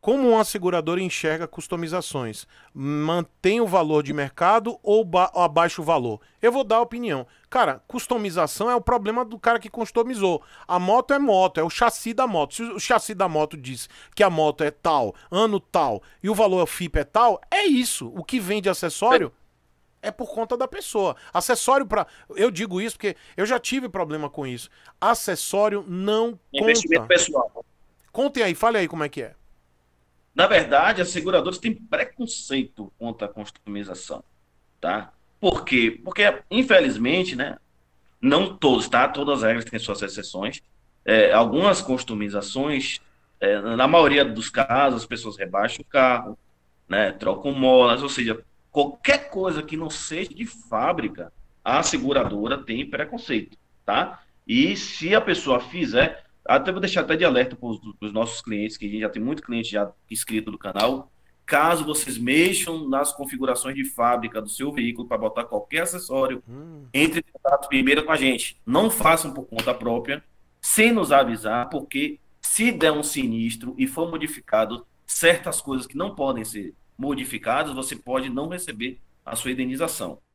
Como uma seguradora enxerga customizações? Mantém o valor de mercado ou, ou abaixa o valor? Eu vou dar a opinião. Cara, customização é o problema do cara que customizou. A moto é moto, é o chassi da moto. Se o chassi da moto diz que a moto é tal, ano tal, e o valor FIP é tal, é isso. O que vende acessório é por conta da pessoa. Acessório para, eu digo isso porque eu já tive problema com isso. Acessório não conta. Investimento pessoal. Contem aí, fale aí como é que é. Na verdade, as seguradoras têm preconceito contra a customização, tá? Por quê? Porque, infelizmente, né, não todos, tá? Todas as regras têm suas exceções. É, algumas customizações, é, na maioria dos casos, as pessoas rebaixam o carro, né, trocam molas, ou seja, qualquer coisa que não seja de fábrica, a seguradora tem preconceito, tá? E se a pessoa fizer, até vou deixar até de alerta para os nossos clientes, que a gente já tem muito cliente já inscrito no canal. Caso vocês mexam nas configurações de fábrica do seu veículo para botar qualquer acessório, hum. entre em contato primeiro com a gente. Não façam por conta própria, sem nos avisar, porque se der um sinistro e for modificado certas coisas que não podem ser modificadas, você pode não receber a sua indenização.